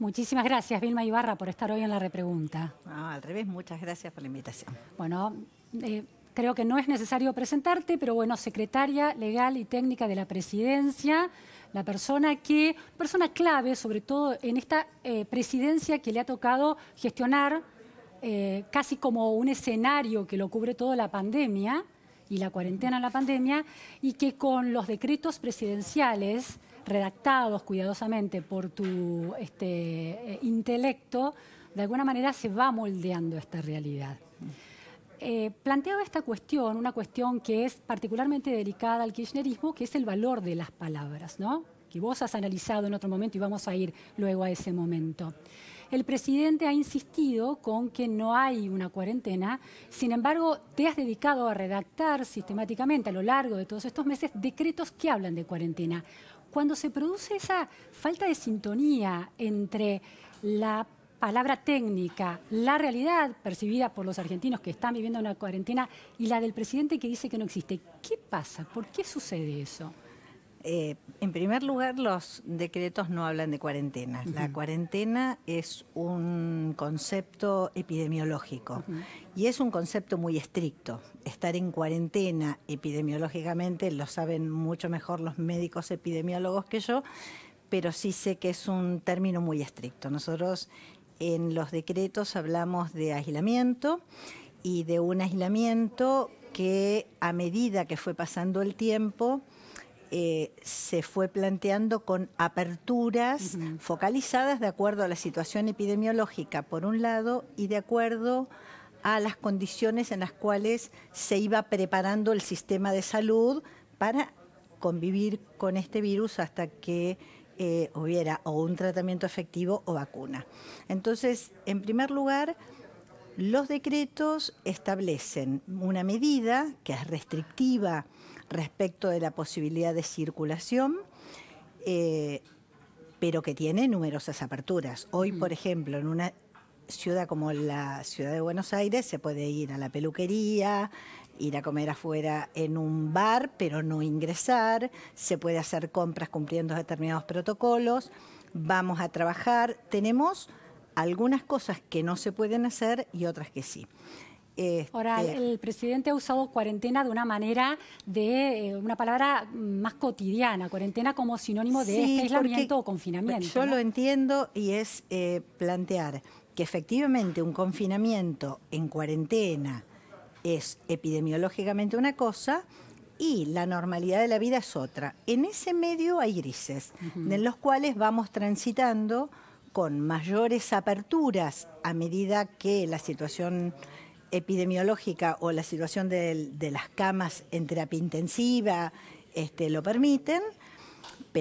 Muchísimas gracias, Vilma Ibarra, por estar hoy en la repregunta. al revés, muchas gracias por la invitación. Bueno, eh, creo que no es necesario presentarte, pero bueno, secretaria legal y técnica de la presidencia, la persona que, persona clave, sobre todo en esta eh, presidencia que le ha tocado gestionar eh, casi como un escenario que lo cubre toda la pandemia y la cuarentena en la pandemia, y que con los decretos presidenciales redactados cuidadosamente por tu este, eh, intelecto, de alguna manera se va moldeando esta realidad. Eh, planteaba esta cuestión, una cuestión que es particularmente delicada al kirchnerismo, que es el valor de las palabras, ¿no? que vos has analizado en otro momento y vamos a ir luego a ese momento el presidente ha insistido con que no hay una cuarentena. Sin embargo, te has dedicado a redactar sistemáticamente a lo largo de todos estos meses decretos que hablan de cuarentena. Cuando se produce esa falta de sintonía entre la palabra técnica, la realidad percibida por los argentinos que están viviendo una cuarentena y la del presidente que dice que no existe, ¿qué pasa? ¿Por qué sucede eso? Eh, en primer lugar, los decretos no hablan de cuarentena. La cuarentena es un concepto epidemiológico y es un concepto muy estricto. Estar en cuarentena epidemiológicamente lo saben mucho mejor los médicos epidemiólogos que yo, pero sí sé que es un término muy estricto. Nosotros en los decretos hablamos de aislamiento y de un aislamiento que a medida que fue pasando el tiempo eh, se fue planteando con aperturas focalizadas de acuerdo a la situación epidemiológica, por un lado, y de acuerdo a las condiciones en las cuales se iba preparando el sistema de salud para convivir con este virus hasta que eh, hubiera o un tratamiento efectivo o vacuna. Entonces, en primer lugar, los decretos establecen una medida que es restrictiva respecto de la posibilidad de circulación, eh, pero que tiene numerosas aperturas. Hoy, por ejemplo, en una ciudad como la ciudad de Buenos Aires se puede ir a la peluquería, ir a comer afuera en un bar, pero no ingresar, se puede hacer compras cumpliendo determinados protocolos, vamos a trabajar, tenemos algunas cosas que no se pueden hacer y otras que sí. Ahora, este, el presidente ha usado cuarentena de una manera de eh, una palabra más cotidiana, cuarentena como sinónimo de aislamiento o confinamiento. Yo lo entiendo y es eh, plantear que efectivamente un confinamiento en cuarentena es epidemiológicamente una cosa y la normalidad de la vida es otra. En ese medio hay grises, en los cuales vamos transitando con mayores aperturas a medida que la situación epidemiológica o la situación de, las camas en terapia intensiva este, lo permiten,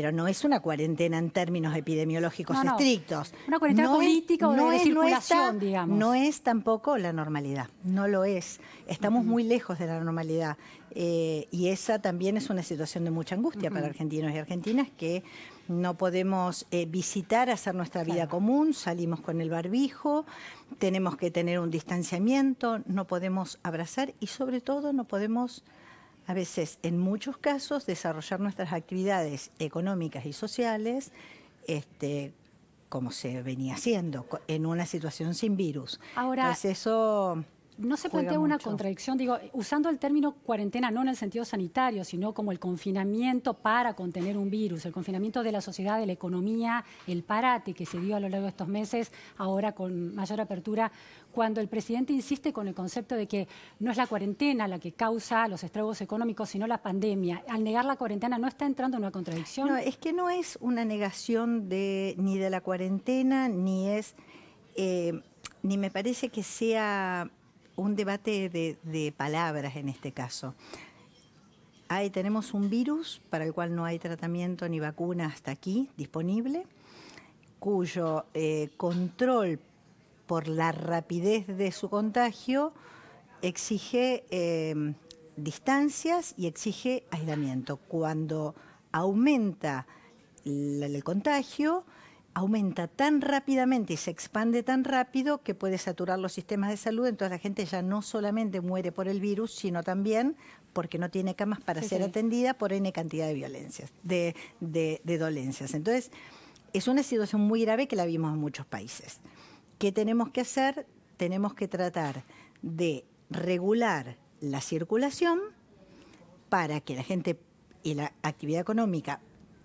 pero no es una cuarentena en términos epidemiológicos estrictos. Una cuarentena no política es, o de, circulación, digamos. No es tampoco la normalidad, no lo es. Estamos muy lejos de la normalidad. Eh, y esa también es una situación de mucha angustia para argentinos y argentinas que no podemos eh, visitar, hacer nuestra vida común, salimos con el barbijo, tenemos que tener un distanciamiento, no podemos abrazar y sobre todo no podemos a veces, en muchos casos, desarrollar nuestras actividades económicas y sociales este, como se venía haciendo, en una situación sin virus. Ahora, Entonces eso no se plantea una contradicción, digo, usando el término cuarentena no en el sentido sanitario, sino como el confinamiento para contener un virus, el confinamiento de la sociedad, de la economía, el parate que se dio a lo largo de estos meses, ahora con mayor apertura, cuando el presidente insiste con el concepto de que no es la cuarentena la que causa los estragos económicos, sino la pandemia. Al negar la cuarentena, ¿no está entrando en una contradicción? No, es que no es una negación de, ni de la cuarentena, ni es... Eh, ni me parece que sea un debate de, palabras en este caso. Ahí tenemos un virus para el cual no hay tratamiento ni vacuna hasta aquí disponible, cuyo eh, control por la rapidez de su contagio exige em, distancias y exige aislamiento. Cuando aumenta el contagio, aumenta tan rápidamente y se expande tan rápido que puede saturar los sistemas de salud, entonces la gente ya no solamente muere por el virus, sino también porque no tiene camas para ser atendida por N cantidad de violencias, de, de dolencias. Entonces, es una situación muy grave que la vimos en muchos países. ¿Qué tenemos que hacer? Tenemos que tratar de regular la circulación para que la gente y la actividad económica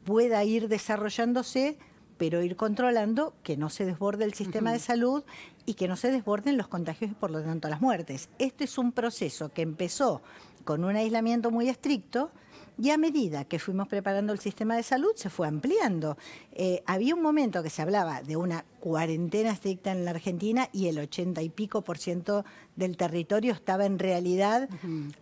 pueda ir desarrollándose pero ir controlando que no se desborde el sistema de salud y que no se desborden los contagios y por lo tanto las muertes. Este es un proceso que empezó con un aislamiento muy estricto y a medida que fuimos preparando el sistema de salud se fue ampliando. Eh, había un momento que se hablaba de una cuarentena estricta en la Argentina y el 80 y pico por ciento del territorio estaba en realidad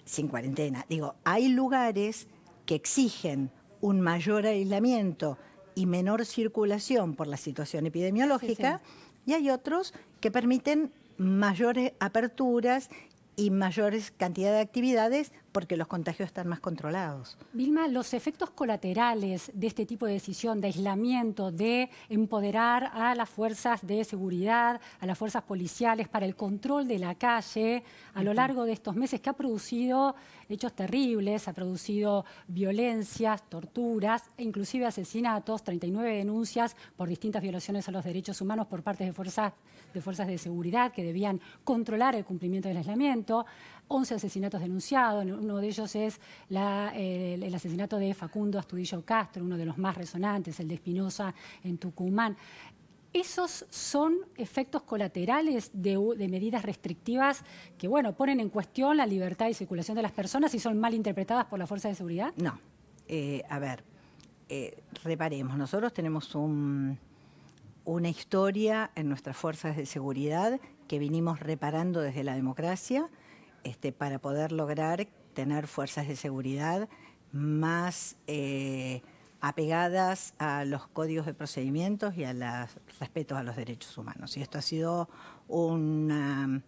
sin cuarentena. Digo, hay lugares que exigen un mayor aislamiento y menor circulación por la situación epidemiológica, y hay otros que permiten mayores aperturas y mayores cantidades de actividades porque los contagios están más controlados. Vilma, los efectos colaterales de este tipo de decisión de aislamiento, de empoderar a las fuerzas de seguridad, a las fuerzas policiales para el control de la calle a lo largo de estos meses, que ha producido hechos terribles, ha producido violencias, torturas e inclusive asesinatos, 39 denuncias por distintas violaciones a los derechos humanos por parte de fuerzas de, fuerzas de seguridad que debían controlar el cumplimiento del aislamiento. 11 asesinatos denunciados, uno de ellos es eh, el asesinato de Facundo Astudillo Castro, uno de los más resonantes, el de Espinosa en Tucumán. ¿Esos son efectos colaterales de, medidas restrictivas que, bueno, ponen en cuestión la libertad y circulación de las personas y son mal interpretadas por la fuerza de seguridad? No. Eh, a ver, eh, reparemos, nosotros tenemos una historia en nuestras fuerzas de seguridad que vinimos reparando desde la democracia este, para poder lograr tener fuerzas de seguridad más eh, apegadas a los códigos de procedimientos y a los respetos a los derechos humanos. Y esto ha sido una,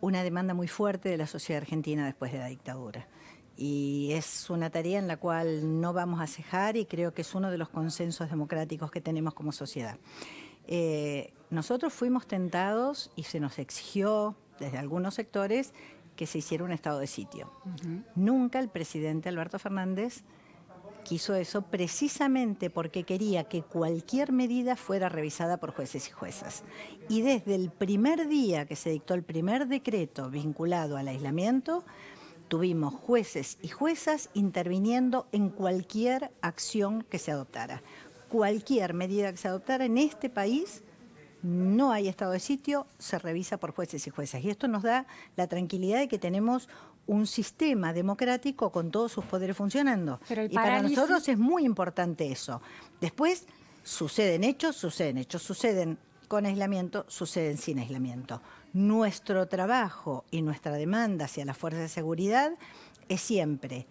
una demanda muy fuerte de la sociedad argentina después de la dictadura. Y es una tarea en la cual no vamos a cejar y creo que es uno de los consensos democráticos que tenemos como sociedad. Eh, nosotros fuimos tentados y se nos exigió desde algunos sectores que se hiciera un estado de sitio. Nunca el presidente Alberto Fernández quiso eso precisamente porque quería que cualquier medida fuera revisada por jueces y juezas. Y desde el primer día que se dictó el primer decreto vinculado al aislamiento, tuvimos jueces y juezas interviniendo en cualquier acción que se adoptara. Cualquier medida que se adoptara en este país no hay estado de sitio, se revisa por jueces y juezas. Y esto nos da la tranquilidad de que tenemos un sistema democrático con todos sus poderes funcionando. y para nosotros es muy importante eso. Después suceden hechos, suceden hechos, suceden con aislamiento, suceden sin aislamiento. Nuestro trabajo y nuestra demanda hacia las fuerzas de seguridad es siempre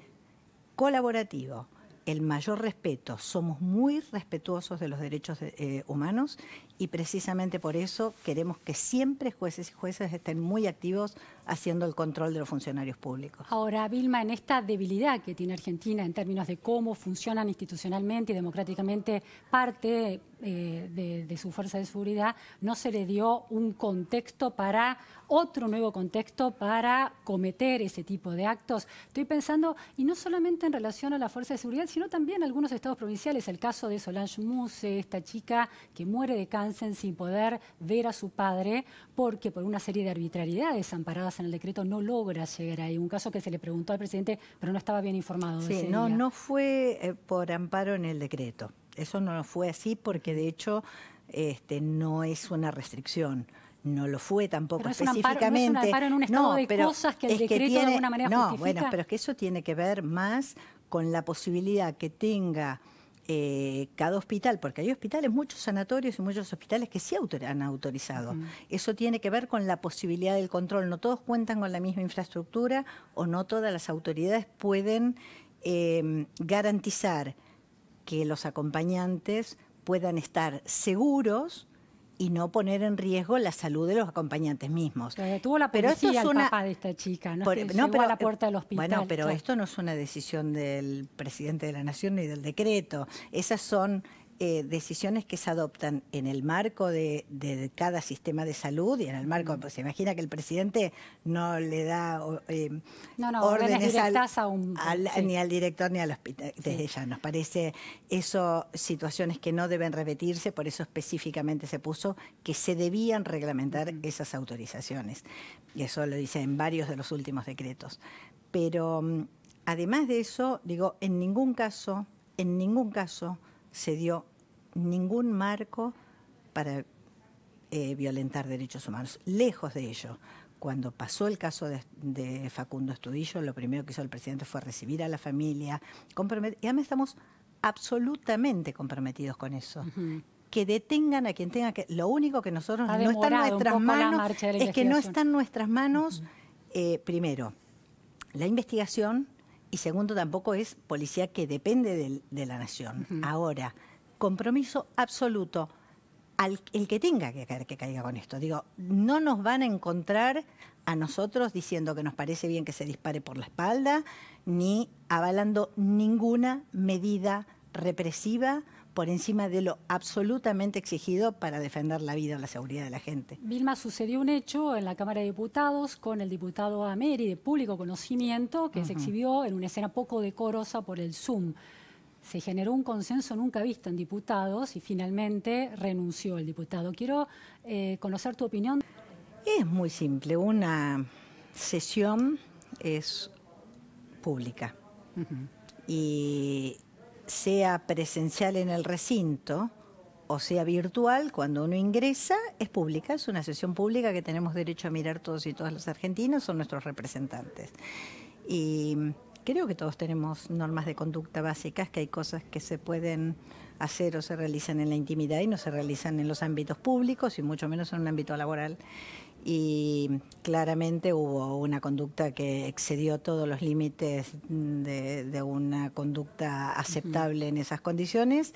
colaborativo, el mayor respeto. Somos muy respetuosos de los derechos eh, humanos y precisamente por eso queremos que siempre jueces y jueces estén muy activos haciendo el control de los funcionarios públicos. Ahora, Vilma, en esta debilidad que tiene Argentina en términos de cómo funcionan institucionalmente y democráticamente parte eh, de, su fuerza de seguridad, no se le dio un contexto para, otro nuevo contexto para cometer ese tipo de actos. Estoy pensando, y no solamente en relación a la fuerza de seguridad, sino también algunos estados provinciales, el caso de Solange Muse, esta chica que muere de cáncer sin poder ver a su padre porque por una serie de arbitrariedades amparadas en el decreto no logra llegar ahí. Un caso que se le preguntó al presidente, pero no estaba bien informado. Sí, no, no fue eh, por amparo en el decreto. Eso no fue así porque de hecho este, no es una restricción no lo fue tampoco específicamente. no en un estado cosas que el decreto de alguna manera no, bueno, pero es que eso tiene que ver más con la posibilidad que tenga eh, cada hospital, porque hay hospitales, muchos sanatorios y muchos hospitales que sí han autorizado. Eso tiene que ver con la posibilidad del control. No todos cuentan con la misma infraestructura o no todas las autoridades pueden em, garantizar que los acompañantes puedan estar seguros y no poner en riesgo la salud de los acompañantes mismos. Pero tuvo la policía pero esto es una... papá de esta chica, ¿no? Por... pero... a la puerta del hospital. Bueno, pero esto no es una decisión del presidente de la Nación ni del decreto. Esas son eh, decisiones que se adoptan en el marco de, cada sistema de salud y en el marco, mm. pues, se imagina que el presidente no le da eh, órdenes al, ni al director ni al hospital. Desde ya nos parece eso situaciones que no deben repetirse, por eso específicamente se puso que se debían reglamentar esas autorizaciones. Y eso lo dice en varios de los últimos decretos. Pero mm, además de eso, digo, en ningún caso, en ningún caso se dio ningún marco para eh, violentar derechos humanos, lejos de ello. Cuando pasó el caso de, Facundo Estudillo, lo primero que hizo el presidente fue recibir a la familia, y además estamos absolutamente comprometidos con eso. que detengan a quien tenga que. Lo único que nosotros no está en nuestras manos es que no está eh, en nuestras manos, primero, la investigación y segundo, tampoco es policía que depende de, la nación. Ahora, compromiso absoluto al el que tenga que, caer que caiga con esto. Digo, no nos van a encontrar a nosotros diciendo que nos parece bien que se dispare por la espalda, ni avalando ninguna medida represiva por encima de lo absolutamente exigido para defender la vida o la seguridad de la gente. Vilma, sucedió un hecho en la Cámara de Diputados con el diputado Ameri de público conocimiento que se exhibió en una escena poco decorosa por el Zoom se generó un consenso nunca visto en diputados y finalmente renunció el diputado. Quiero eh, conocer tu opinión. Es muy simple, una sesión es pública y sea presencial en el recinto o sea virtual, cuando uno ingresa es pública, es una sesión pública que tenemos derecho a mirar todos y todas los argentinos, son nuestros representantes. Y creo que todos tenemos normas de conducta básicas, que hay cosas que se pueden hacer o se realizan en la intimidad y no se realizan en los ámbitos públicos y mucho menos en un ámbito laboral. Y claramente hubo una conducta que excedió todos los límites de, una conducta aceptable en esas condiciones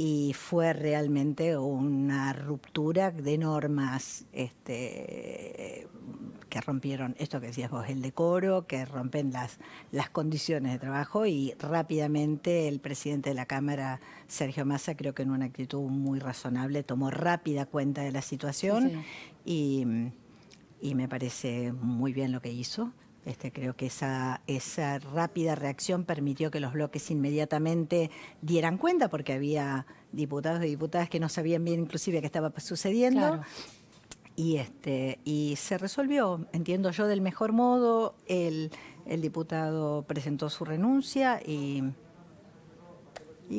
y fue realmente una ruptura de normas este, que rompieron esto que decías vos, el decoro, que rompen las, las condiciones de trabajo y rápidamente el presidente de la Cámara, Sergio Massa, creo que en una actitud muy razonable, tomó rápida cuenta de la situación Y, y me parece muy bien lo que hizo. Este, creo que esa, rápida reacción permitió que los bloques inmediatamente dieran cuenta, porque había diputados y diputadas que no sabían bien inclusive qué estaba sucediendo. Este, y, se resolvió, entiendo yo, del mejor modo. El, diputado presentó su renuncia y,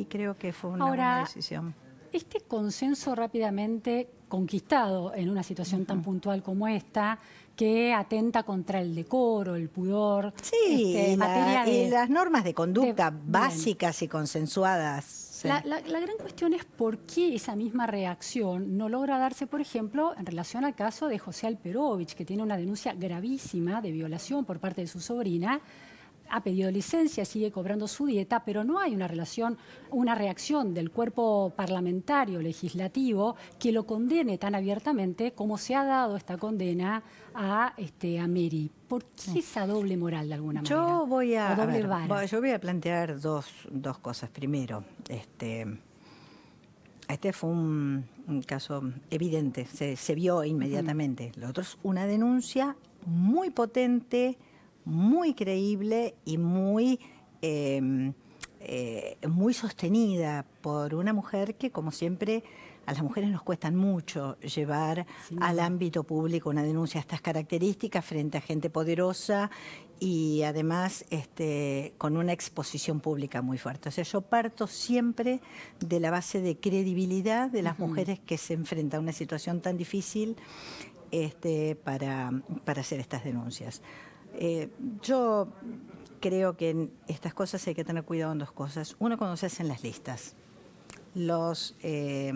creo que fue una buena decisión. Este consenso rápidamente conquistado en una situación tan puntual como esta, que atenta contra el decoro, el pudor. Sí, este, y, las normas de conducta básicas y consensuadas. La, la, gran cuestión es por qué esa misma reacción no logra darse, por ejemplo, en relación al caso de José Alperovich, que tiene una denuncia gravísima de violación por parte de su sobrina, ha pedido licencia, sigue cobrando su dieta, pero no hay una relación, una reacción del cuerpo parlamentario legislativo que lo condene tan abiertamente como se ha dado esta condena a, este, a Mary. ¿Por qué esa doble moral de alguna manera? Yo voy a, Yo voy a plantear dos, dos cosas. Primero, este, este fue un, caso evidente, se, se, vio inmediatamente. Lo otro es una denuncia muy potente muy creíble y muy, em, eh, muy sostenida por una mujer que, como siempre, a las mujeres nos cuestan mucho llevar al ámbito público una denuncia de estas características frente a gente poderosa y además este, con una exposición pública muy fuerte. O sea, yo parto siempre de la base de credibilidad de las mujeres que se enfrentan a una situación tan difícil este, para hacer estas denuncias. Eh, yo creo que en estas cosas hay que tener cuidado en dos cosas. Uno, cuando se hacen las listas. Eh,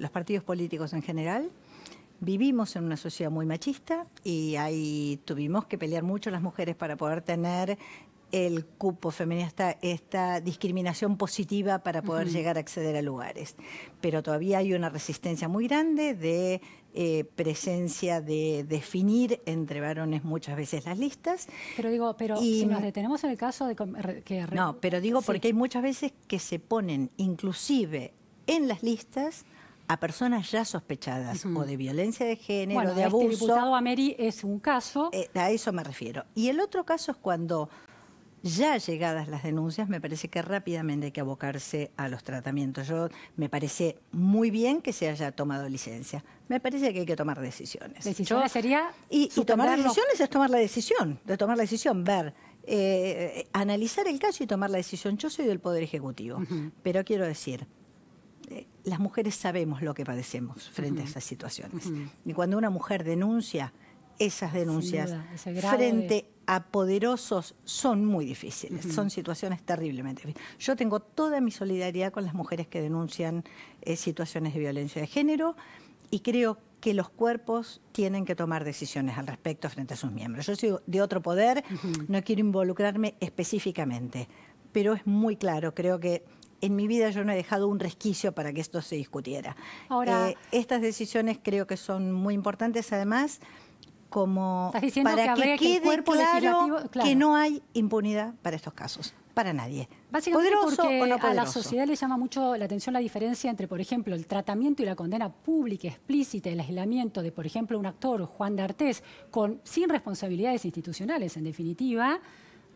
los, partidos políticos en general vivimos en una sociedad muy machista y ahí tuvimos que pelear mucho las mujeres para poder tener el cupo feminista, esta discriminación positiva para poder llegar a acceder a lugares. Pero todavía hay una resistencia muy grande de eh, presencia de definir entre varones muchas veces las listas. Pero digo, pero si nos detenemos en el caso de que... No, pero digo porque hay muchas veces que se ponen inclusive en las listas a personas ya sospechadas o de violencia de género, de este abuso. Este diputado Ameri es un caso. Eh, a eso me refiero. Y el otro caso es cuando ya llegadas las denuncias, me parece que rápidamente hay que abocarse a los tratamientos. Yo me parece muy bien que se haya tomado licencia. Me parece que hay que tomar decisiones. sería? Y, tomar decisiones es tomar la decisión, de tomar la decisión, ver. Eh, analizar el caso y tomar la decisión. Yo soy del Poder Ejecutivo, pero quiero decir, eh, las mujeres sabemos lo que padecemos frente a esas situaciones. Y cuando una mujer denuncia esas denuncias frente a a poderosos son muy difíciles, son situaciones terriblemente difíciles. Yo tengo toda mi solidaridad con las mujeres que denuncian eh, situaciones de violencia de género y creo que los cuerpos tienen que tomar decisiones al respecto frente a sus miembros. Yo soy de otro poder, no quiero involucrarme específicamente, pero es muy claro, creo que en mi vida yo no he dejado un resquicio para que esto se discutiera. Eh, estas decisiones creo que son muy importantes, además como para que, que quede claro, que no hay impunidad para estos casos, para nadie. Básicamente poderoso a la sociedad le llama mucho la atención la diferencia entre, por ejemplo, el tratamiento y la condena pública explícita, del aislamiento de, por ejemplo, un actor, Juan de Artés, con, sin responsabilidades institucionales, en definitiva,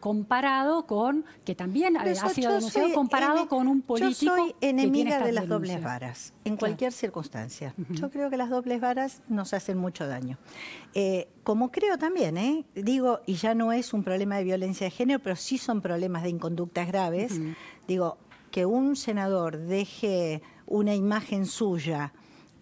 comparado con, que también ha pues, sido denunciado, comparado con un político. Yo soy enemiga de las dobles varas, en cualquier circunstancia. Yo creo que las dobles varas nos hacen mucho daño. Eh, como creo también, eh, digo, y ya no es un problema de violencia de género, pero sí son problemas de inconductas graves. Digo, que un senador deje una imagen suya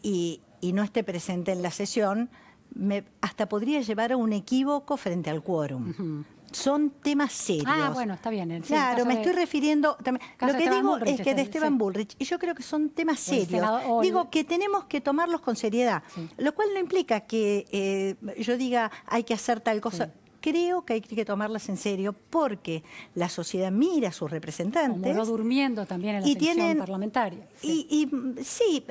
y, no esté presente en la sesión, me, hasta podría llevar a un equívoco frente al quórum son temas serios. Ah, bueno, está bien. claro, me estoy refiriendo... lo que digo es que de Esteban Bullrich, y yo creo que son temas serios. digo que tenemos que tomarlos con seriedad, lo cual no implica que eh, yo diga hay que hacer tal cosa. Creo que hay que tomarlas en serio porque la sociedad mira a sus representantes. Como durmiendo también en la y parlamentaria. Y, y mm, sí,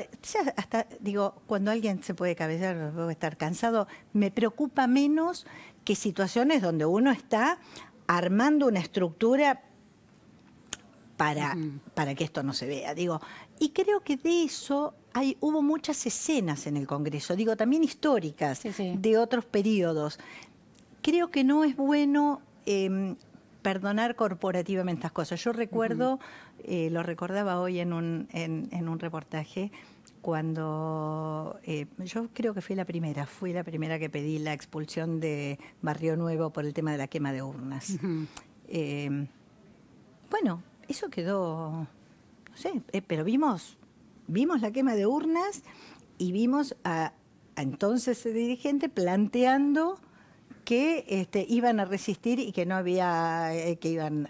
hasta digo, cuando alguien se puede cabezar, puede estar cansado, me preocupa menos que situaciones donde uno está armando una estructura para, para que esto no se vea. Digo, y creo que de eso hay, hubo muchas escenas en el Congreso, digo, también históricas, de otros periodos. Creo que no es bueno em, perdonar corporativamente estas cosas. Yo recuerdo, eh, lo recordaba hoy en un, en un reportaje, cuando eh, yo creo que fui la primera, fui la primera que pedí la expulsión de Barrio Nuevo por el tema de la quema de urnas. Eh, bueno, eso quedó, no sé, eh, pero vimos, vimos la quema de urnas y vimos a, entonces el dirigente planteando que este, iban a resistir y que no había, que iban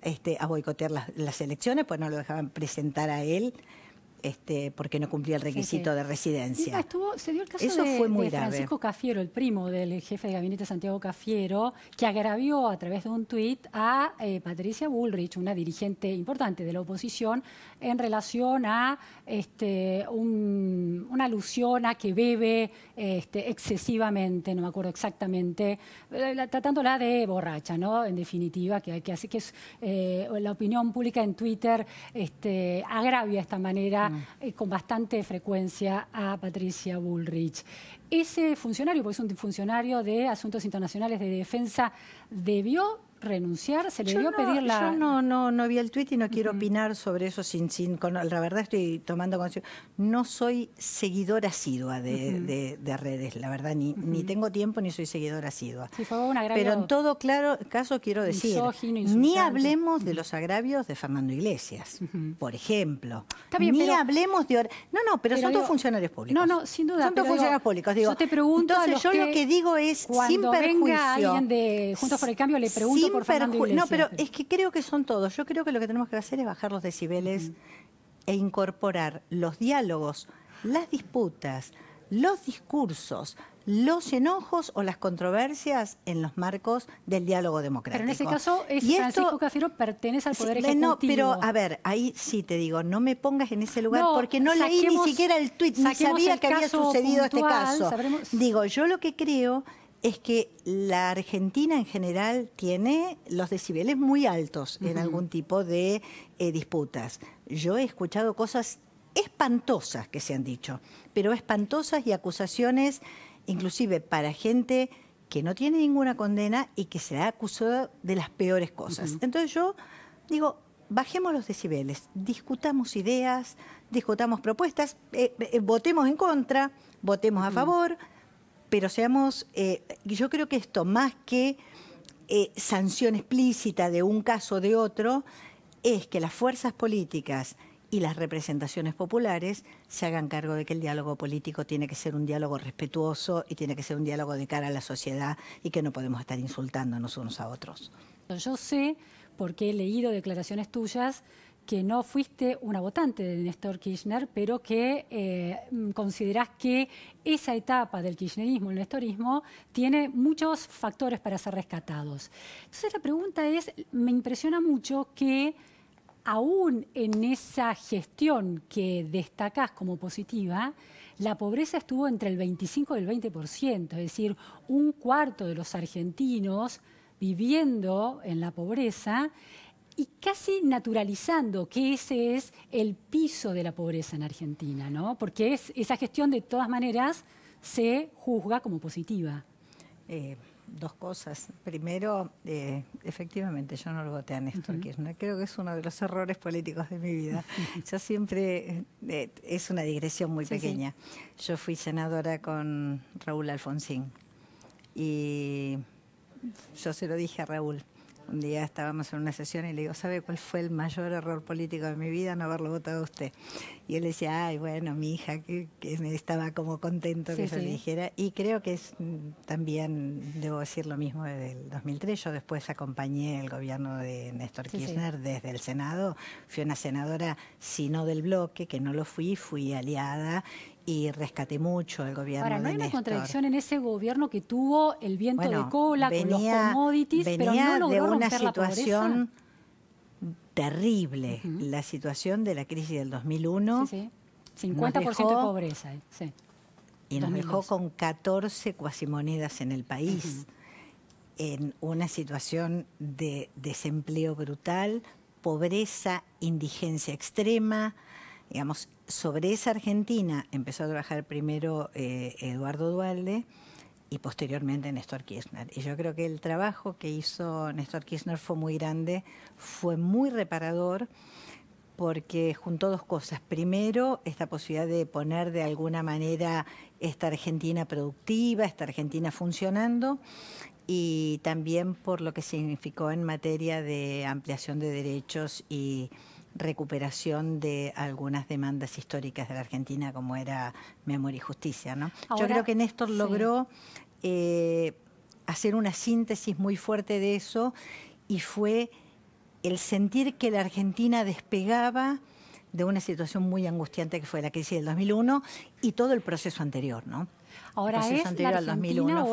este, a, boicotear las, las elecciones, pues no lo dejaban presentar a él. Este, porque no cumplía el requisito de residencia. se dio el caso de, fue Francisco Cafiero, el primo del jefe de gabinete Santiago Cafiero, que agravió a través de un tuit a eh, Patricia Bullrich, una dirigente importante de la oposición, en relación a este, una alusión a que bebe este, excesivamente, no me acuerdo exactamente, tratándola eh, de borracha, ¿no? En definitiva, que, que así que es, eh, la opinión pública en Twitter este, agravia de esta manera Mm. Eh, con bastante frecuencia a Patricia Bullrich. Ese funcionario, porque es un funcionario de Asuntos Internacionales de Defensa, debió renunciar? ¿Se le dio pedir la.? Yo no, no, no vi el tuit y no quiero opinar sobre eso sin. sin la verdad, estoy tomando conciencia. No soy seguidora asidua de, redes, la verdad, ni, ni tengo tiempo ni soy seguidora asidua. Pero en todo claro, caso, quiero decir: ni hablemos de los agravios de Fernando Iglesias, por ejemplo. ni hablemos de. No, no, pero, son dos funcionarios públicos. No, no, sin duda. Son dos funcionarios públicos. Digo, yo te pregunto. Entonces, yo lo que digo es, sin perjuicio. Venga alguien de Juntos por el Cambio, le pregunto no, pero es que creo que son todos. Yo creo que lo que tenemos que hacer es bajar los decibeles e incorporar los diálogos, las disputas, los discursos, los enojos o las controversias en los marcos del diálogo democrático. Pero en ese caso, y pertenece al Poder Ejecutivo. No, pero a ver, ahí sí te digo, no me pongas en ese lugar porque no leí ni siquiera el tuit, ni sabía que había sucedido este caso. Digo, yo lo que creo es que la Argentina en general tiene los decibeles muy altos en algún tipo de eh, disputas. Yo he escuchado cosas espantosas que se han dicho, pero espantosas y acusaciones inclusive para gente que no tiene ninguna condena y que se ha acusado de las peores cosas. Entonces yo digo, bajemos los decibeles, discutamos ideas, discutamos propuestas, eh, eh, votemos en contra, votemos a favor pero seamos, eh, yo creo que esto, más que eh, sanción explícita de un caso o de otro, es que las fuerzas políticas y las representaciones populares se hagan cargo de que el diálogo político tiene que ser un diálogo respetuoso y tiene que ser un diálogo de cara a la sociedad y que no podemos estar insultándonos unos a otros. Yo sé, porque he leído declaraciones tuyas, que no fuiste una votante de Néstor Kirchner, pero que eh, mm, considerás que esa etapa del kirchnerismo, el nestorismo, tiene muchos factores para ser rescatados. Entonces la pregunta es, me impresiona mucho que aún en esa gestión que destacás como positiva, la pobreza estuvo entre el 25 y el 20%, es decir, un cuarto de los argentinos viviendo en la pobreza y casi naturalizando que ese es el piso de la pobreza en Argentina, ¿no? Porque esa gestión de todas maneras se juzga como positiva. Eh, dos cosas. Primero, eh, efectivamente, yo no lo voté a Néstor Kirchner. Creo que es uno de los errores políticos de mi vida. yo siempre, eh, es una digresión muy pequeña. Yo fui senadora con Raúl Alfonsín y yo se lo dije a Raúl un día estábamos en una sesión y le digo, ¿sabe cuál fue el mayor error político de mi vida? No haberlo votado usted. Y él decía, ay, bueno, mi hija, que, me estaba como contento que se dijera. Y creo que es mm, también, debo decir lo mismo desde el 2003. Yo después acompañé el gobierno de Néstor Kirchner desde el Senado. Fui una senadora, si no del bloque, que no lo fui, fui aliada y rescaté mucho el gobierno. Ahora, ¿no hay una contradicción en ese gobierno que tuvo el viento de cola con los commodities, pero no logró de una situación terrible, la situación de la crisis del 2001. Sí, sí. 50% de pobreza. Eh, y nos dejó con 14 cuasimonedas en el país, en una situación de desempleo brutal, pobreza, indigencia extrema, digamos, sobre esa Argentina empezó a trabajar primero eh, Eduardo Dualde y posteriormente Néstor Kirchner. Y yo creo que el trabajo que hizo Néstor Kirchner fue muy grande, fue muy reparador porque juntó dos cosas. Primero, esta posibilidad de poner de alguna manera esta Argentina productiva, esta Argentina funcionando, y también por lo que significó en materia de ampliación de derechos y recuperación de algunas demandas históricas de la Argentina, como era Memoria y Justicia. ¿no? Yo creo que Néstor logró eh, hacer una síntesis muy fuerte de eso y fue el sentir que la Argentina despegaba de una situación muy angustiante que fue la crisis del 2001 y todo el proceso anterior, ¿no? Ahora es la Argentina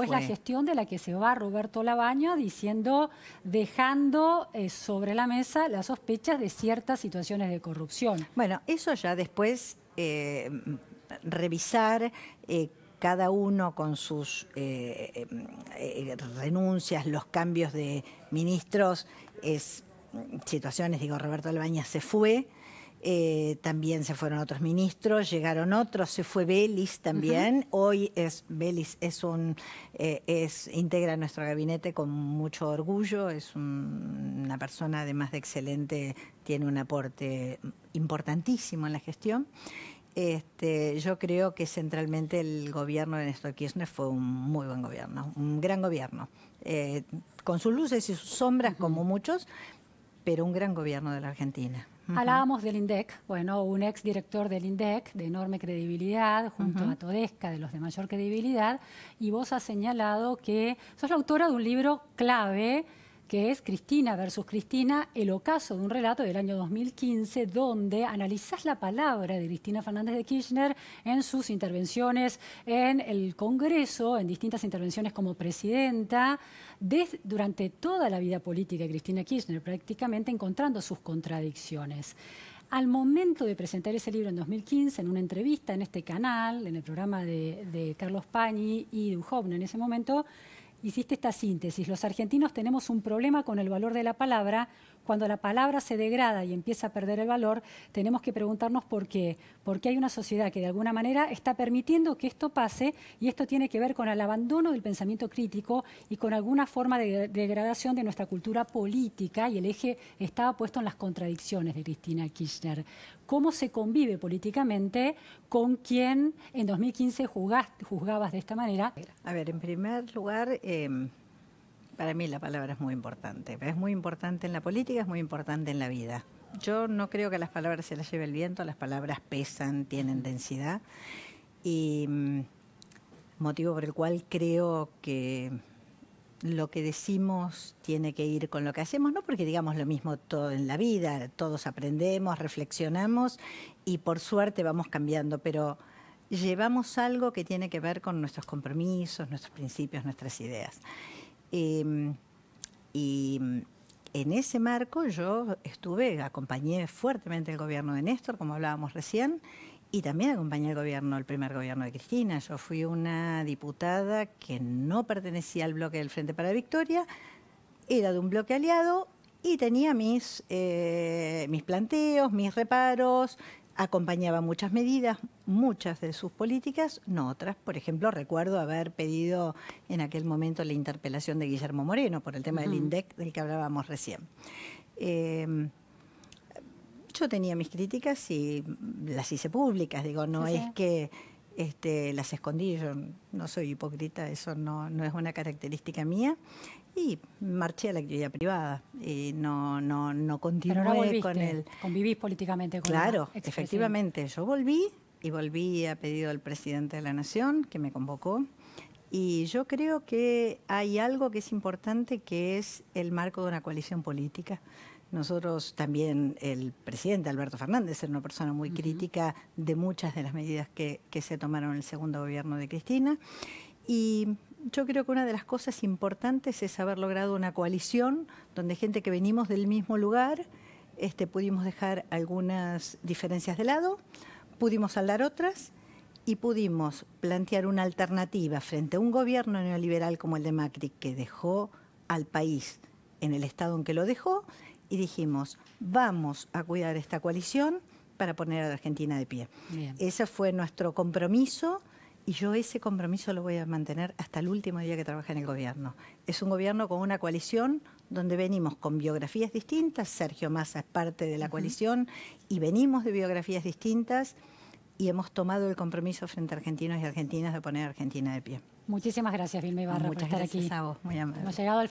es la gestión de la que se va Roberto Labaña diciendo, dejando eh, sobre la mesa las sospechas de ciertas situaciones de corrupción. Bueno, eso ya después eh, revisar eh, cada uno con sus renuncias, los cambios de ministros, es mm, situaciones, digo, Roberto Albaña se fue, eh, también se fueron otros ministros, llegaron otros, se fue Belis también. Hoy es Belis es un eh, es integra nuestro gabinete con mucho orgullo, es una persona además de excelente, tiene un aporte importantísimo en la gestión. Este, yo creo que centralmente el gobierno de Néstor Kirchner fue un muy buen gobierno, un gran gobierno, eh, con sus luces y sus sombras como muchos, pero un gran gobierno de la Argentina. Hablábamos del INDEC, bueno, un ex director del INDEC de enorme credibilidad, junto a Todesca, de los de mayor credibilidad, y vos has señalado que sos la autora de un libro clave que es Cristina versus Cristina, el ocaso de un relato del año 2015, donde analizás la palabra de Cristina Fernández de Kirchner en sus intervenciones en el Congreso, en distintas intervenciones como presidenta, durante toda la vida política de Cristina Kirchner, prácticamente encontrando sus contradicciones. Al momento de presentar ese libro en 2015, en una entrevista en este canal, en el programa de, Carlos Pañi y Duhovne en ese momento, hiciste esta síntesis. Los argentinos tenemos un problema con el valor de la palabra cuando la palabra se degrada y empieza a perder el valor, tenemos que preguntarnos por qué. Porque hay una sociedad que de alguna manera está permitiendo que esto pase y esto tiene que ver con el abandono del pensamiento crítico y con alguna forma de degradación de nuestra cultura política y el eje estaba puesto en las contradicciones de Cristina Kirchner. ¿Cómo se convive políticamente con quien en 2015 juzgabas de esta manera? A ver, en primer lugar... Em, para mí la palabra es muy importante. Es muy importante en la política, es muy importante en la vida. Yo no creo que las palabras se las lleve el viento, las palabras pesan, tienen densidad y mm, motivo por el cual creo que lo que decimos tiene que ir con lo que hacemos, no porque digamos lo mismo todo en la vida, todos aprendemos, reflexionamos y por suerte vamos cambiando, pero llevamos algo que tiene que ver con nuestros compromisos, nuestros principios, nuestras ideas. Em, y mm, en ese marco yo estuve, acompañé fuertemente el gobierno de Néstor, como hablábamos recién, y también acompañé el gobierno, el primer gobierno de Cristina. Yo fui una diputada que no pertenecía al bloque del Frente para la Victoria, era de un bloque aliado y tenía mis, eh, mis planteos, mis reparos, acompañaba muchas medidas, muchas de sus políticas, no otras. Por ejemplo, recuerdo haber pedido en aquel momento la interpelación de Guillermo Moreno por el tema del INDEC del que hablábamos recién. Eh, yo tenía mis críticas y las hice públicas, digo, no es que este, las escondí, yo no soy hipócrita, eso no, no es una característica mía. Y marché a la actividad privada y no, no, no continué con él. Convivís políticamente con Claro, efectivamente. Yo volví y volví a pedido del presidente de la Nación, que me convocó. Y yo creo que hay algo que es importante, que es el marco de una coalición política. Nosotros también, el presidente Alberto Fernández era una persona muy crítica de muchas de las medidas que, que se tomaron en el segundo gobierno de Cristina. Y yo creo que una de las cosas importantes es haber logrado una coalición donde gente que venimos del mismo lugar este, pudimos dejar algunas diferencias de lado, pudimos hablar otras y pudimos plantear una alternativa frente a un gobierno neoliberal como el de Macri que dejó al país en el estado en que lo dejó y dijimos, vamos a cuidar esta coalición para poner a la Argentina de pie. Ese fue nuestro compromiso y yo ese compromiso lo voy a mantener hasta el último día que trabaje en el gobierno. Es un gobierno con una coalición donde venimos con biografías distintas, Sergio Massa es parte de la coalición y venimos de biografías distintas y hemos tomado el compromiso frente a argentinos y argentinas de poner a Argentina de pie. Muchísimas gracias, Vilma Ibarra, Muchas por estar gracias aquí. A vos,